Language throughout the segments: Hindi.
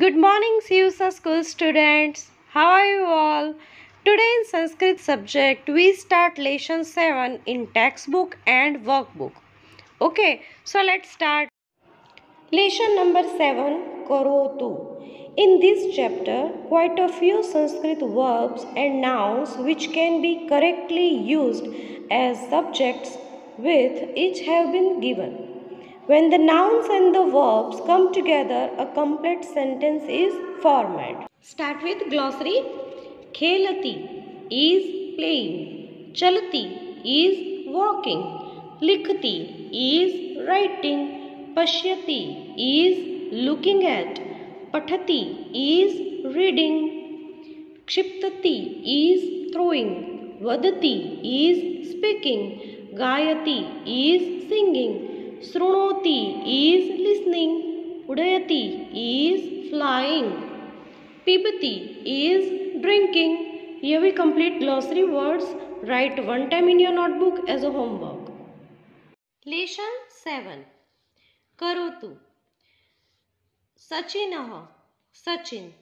Good morning, CUSA school students. How are you all? Today in Sanskrit subject, we start lesson 7 in textbook and workbook. Okay, so let's start. Lesson number 7, Karotu. In this chapter, quite a few Sanskrit verbs and nouns which can be correctly used as subjects with each have been given. When the nouns and the verbs come together, a complete sentence is formed. Start with glossary. Khelati is playing. Chalati is walking. Likhti is writing. Pashyati is looking at. Pathati is reading. Kshiptati is throwing. Vadati is speaking. Gayati is singing. शृणोति इज लिस्निंग उड़यति इज फ्लाइंग पिबती इज ड्रिंकिंग ये भी complete glossary words write one time in your notebook as a homework lesson seven करो तू सचिन सचिन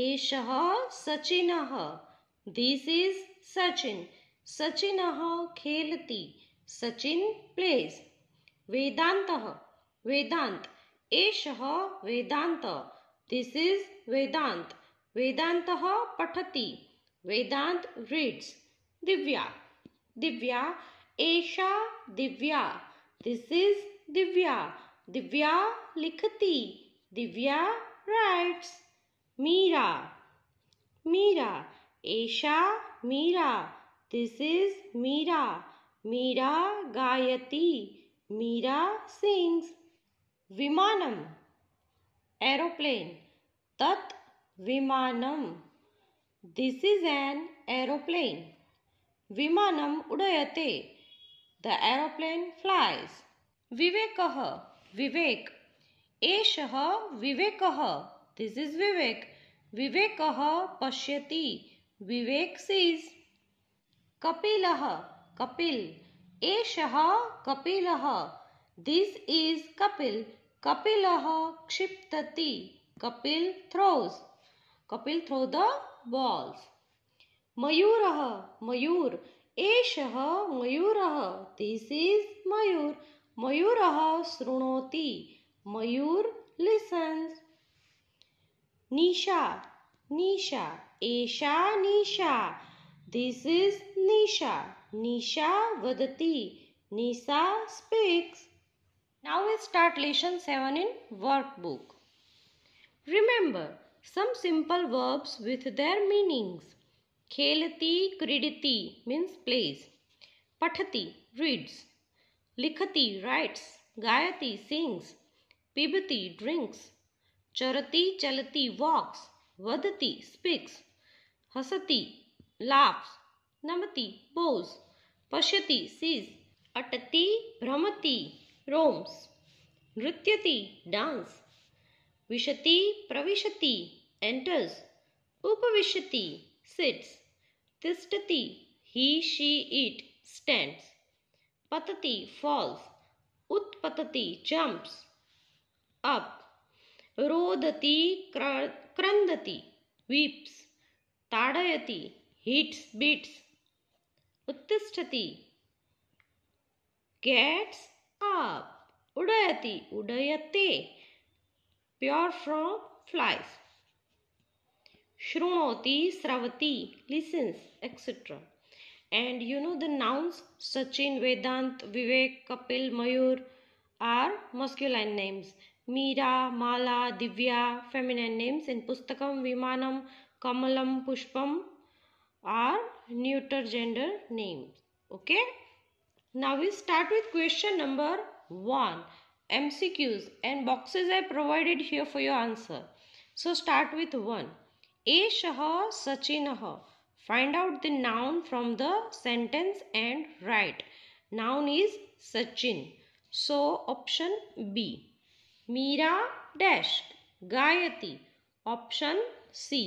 एष सचिन दिस इज सचिन सचिन खेलती सचिन वेदांत वेदांत एष वेदांत दिस इज वेदांत वेदांत पठति वेदांत रीड्स दिव्या दिव्या एषा दिव्या दिस इज दिव्या दिव्या लिखती दिव्या राइट्स मीरा मीरा एषा मीरा दिस इज मीरा मीरा गायती मीरा सिंग्स विमानम एरोप्लेन तत् विमानम दिस इज एन एरोप्लेन विमानम उडयते the aeroplane flies Vivek Vivek एष विवेक दिस इज विवेक विवेक पश्यति Vivek sees Kapil Kapil Eshaha Kapilaha. This is Kapil. Kapilaha Kshiptati. Kapil throws. Kapil throws the balls. Mayuraha Mayur. Eshaha Mayuraha. This is Mayur. Mayuraha Srunoti. Mayur listens. Nisha Nisha. Esha Nisha. This is Nisha. Nisha वदती Nisha speaks now we start lesson seven in workbook remember some simple verbs with their meanings खेलती क्रीडती मीन्स प्लेज पठती रीड्स लिखती राइट्स गायती सिंग्स पीबती ड्रिंक्स चरती चलती वॉक्स वदती स्पीक्स हसती लाफ्स नमति बोज पश्यति सीज अटति भ्रमति रोम्स नृत्यति डांस विशति प्रविशति एंटर्स उपविशति सिट्स तिष्ठति ही शी इट स्टैंड्स पतति फॉल्स उत्पतति जंप्स अप रोदति क्रंदति वीप्स ताडयति हिट्स बीट्स उत्तिष्ठति गेट्स अप उड़यति उड़यते प्योर फ्रॉम फ्लाइज शृणोति श्रवति listens etcetera and you know the nouns Sachin Vedant Vivek Kapil Mayur are masculine names Meera Mala Divya feminine names in पुस्तकम विमानम कमलम पुष्पम are neuter gender names okay now we start with question number 1 mcqs and boxes i provided here for your answer so start with 1 A eshah sachinah find out the noun from the sentence and write noun is sachin so option b meera dash gayati option c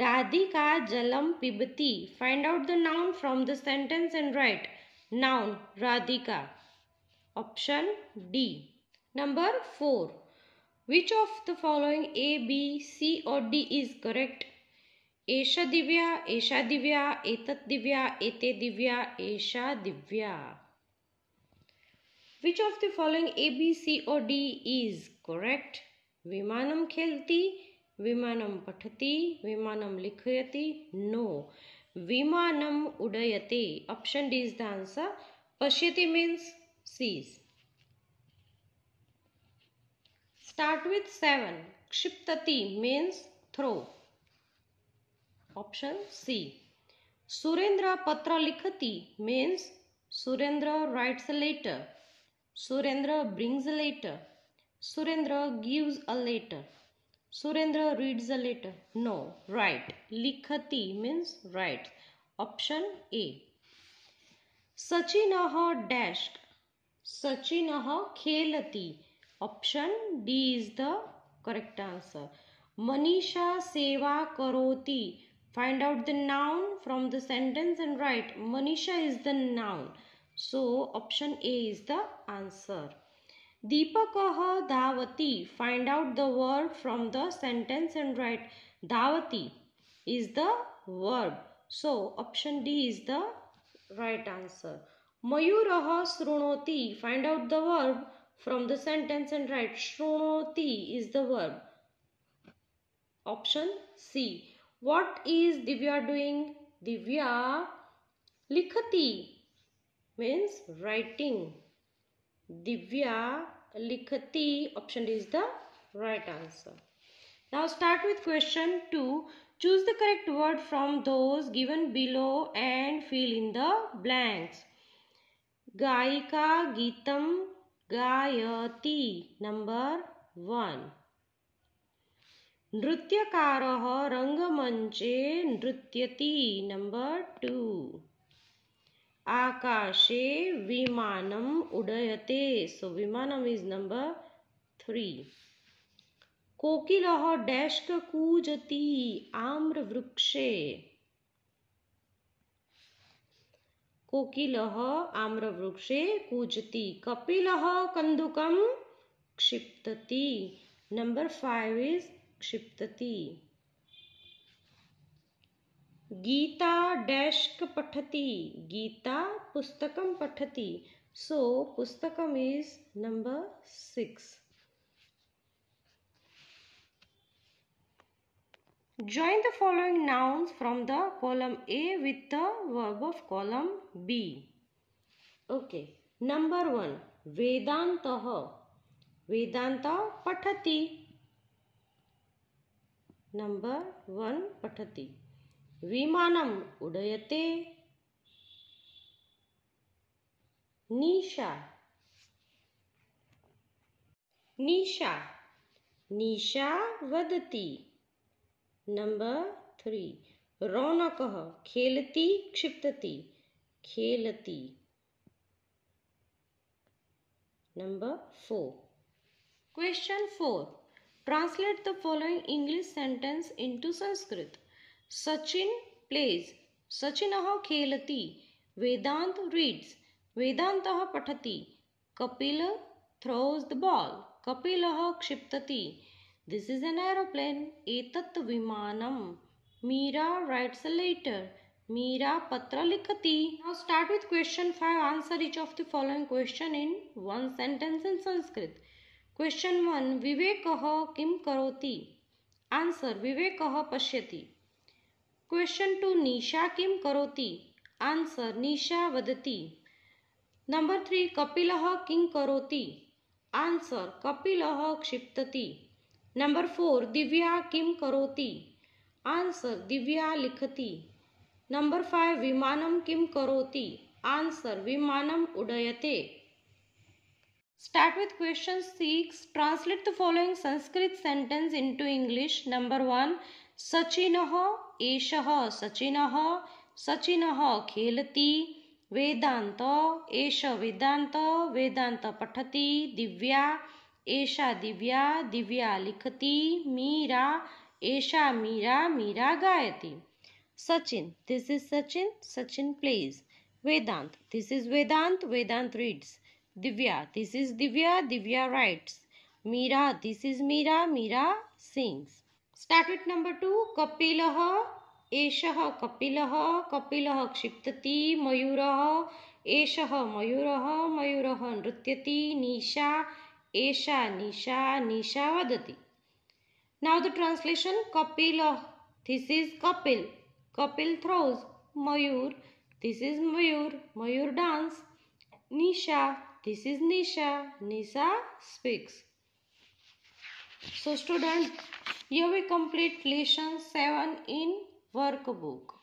Radhika जलम पिबती find out the noun from the sentence and write noun Radhika option D number four which of the following A B C और डी इज करेक्ट एशा दिव्या एशा दिव्या एत दिव्या एते दिव्या एशा Divya which of the following A B C और डी इज करेक्ट विमानम खेलती विमानम पठती विमानम लिखयती नो विमानम उड़यते option D is the answer पश्य means seize start with seven क्षिप्तती means throw option C Surendra पत्र लिखती means Surendra writes a letter Surendra brings a letter Surendra gives a letter Surendra reads a letter no write लिखती means write option A Sachin uh dash Sachin खेलती option D is the correct answer Manisha सेवा करोती find out the noun from the sentence and write Manisha is the noun so option A is the answer Deepakaha Davati. Find out the verb from the sentence and write Davati is the verb. So option D is the right answer. Mayuraha Srunoti. Find out the verb from the sentence and write Srunoti is the verb. Option C. What is Divya doing? Divya Likhati means writing. Divya likhati option is the right answer now start with question 2 choose the correct word from those given below and fill in the blanks gayika geetam gayati number 1 नृत्यकार रंगमंचे नृत्यति नंबर टू आकाशे विमानम उडयते सो विमानम इज नंबर थ्री कोकिल डैश्क कूजती आम्र वृक्षे कोकिल आम्रवृक्षे कूजती कपिल कंदुकम क्षिप्तती नंबर फाइव इज क्षिप्तती गीता डेस्क पठति गीता पुस्तकम पठति so pustakam is number 6 join the following nouns from the column a with the verb of column b okay number 1 vedantah vedanta pathati number 1 pathati विमानम् उडयते निशा निशा निशा वदती नंबर थ्री रौनक खेलती क्षिप्तती खेलती number four question four translate the following English sentence into Sanskrit Sachin plays Sachin खेलती वेदांत रीड्स वेदांत पठती Kapil throws the ball Kapil क्षिप्तती दिस इज एन एरोप्लेन एतत् विमानम Meera writes a letter Meera पत्र लिखती now start with question five answer each of the following question in one sentence in Sanskrit question one Vivek किम करोति आंसर विवेक पश्यति क्वेश्चन टू निशा किम करोति आंसर निशा वदती नंबर थ्री कपिल किं करोति आंसर कपिल क्षिप्तति नंबर फोर दिव्या किम करोति आंसर दिव्या लिखती नंबर फाइव विमानम किम करोति आंसर विमानम उडयते start with question six translate the following Sanskrit sentence into English number one Sachin एषः सचिनः सचिनः खेलति वेदान्त एष वेदान्त वेदान्त पठति दिव्या एषा दिव्या दिव्या लिखति मीरा एषा मीरा मीरा गायति Sachin this is Sachin Sachin plays Vedant this is Vedant Vedant reads Divya this is Divya Divya writes Meera this is Meera Meera sings Start with number 2. Kapilaha. Eshaha Kapilaha. Kapilaha Kshiptati. Mayuraha. Eshaha Mayuraha. Mayuraha Nrityati. Nisha. Esha Nisha. Nisha Vadati. Now the translation Kapilah. This is Kapil. Kapil throws. Mayur. This is Mayur. Mayur dance. Nisha. This is Nisha. Nisha speaks. So student, here we complete lesson 7 in workbook